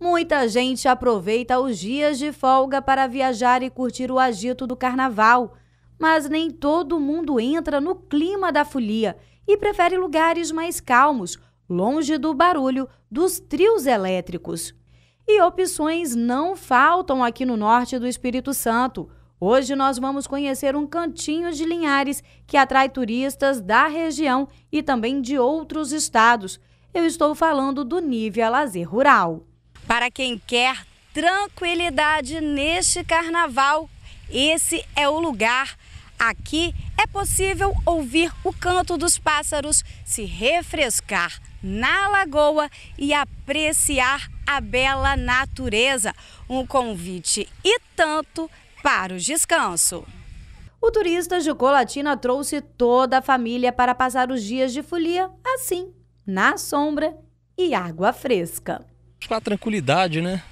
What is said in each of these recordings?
muita gente aproveita os dias de folga para viajar e curtir o agito do carnaval. Mas nem todo mundo entra no clima da folia e prefere lugares mais calmos, longe do barulho dos trios elétricos. E opções não faltam aqui no norte do Espírito Santo. Hoje nós vamos conhecer um cantinho de Linhares que atrai turistas da região e também de outros estados. Eu estou falando do Nível Lazer Rural. Para quem quer tranquilidade neste carnaval, esse é o lugar. Aqui é possível ouvir o canto dos pássaros, se refrescar na lagoa e apreciar a bela natureza. Um convite e tanto para o descanso. O turista Jucolatina trouxe toda a família para passar os dias de folia assim, na sombra e água fresca buscar tranquilidade, né?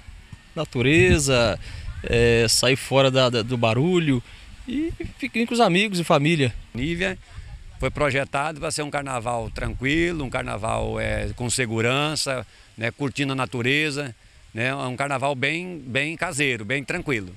Natureza, é, sair fora da, da, do barulho e ficar com os amigos e família. Nívia foi projetado para ser um carnaval tranquilo, um carnaval é, com segurança, né, curtindo a natureza, né, é um carnaval bem, bem caseiro, bem tranquilo.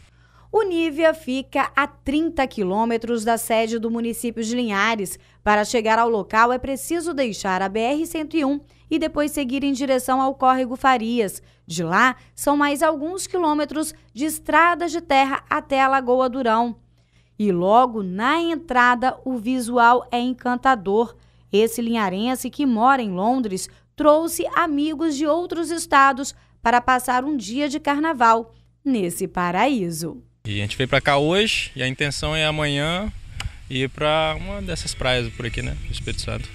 O Nívia fica a 30 quilômetros da sede do município de Linhares. Para chegar ao local é preciso deixar a BR-101 e depois seguir em direção ao córrego Farias. De lá, são mais alguns quilômetros de estradas de terra até a Lagoa Durão. E logo na entrada, o visual é encantador. Esse linharense que mora em Londres trouxe amigos de outros estados para passar um dia de carnaval nesse paraíso. E a gente veio para cá hoje e a intenção é amanhã ir para uma dessas praias por aqui, né? Espírito Santo.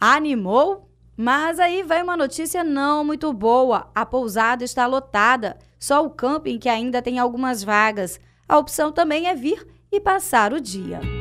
Animou? Mas aí vai uma notícia não muito boa. A pousada está lotada. Só o camping que ainda tem algumas vagas. A opção também é vir e passar o dia.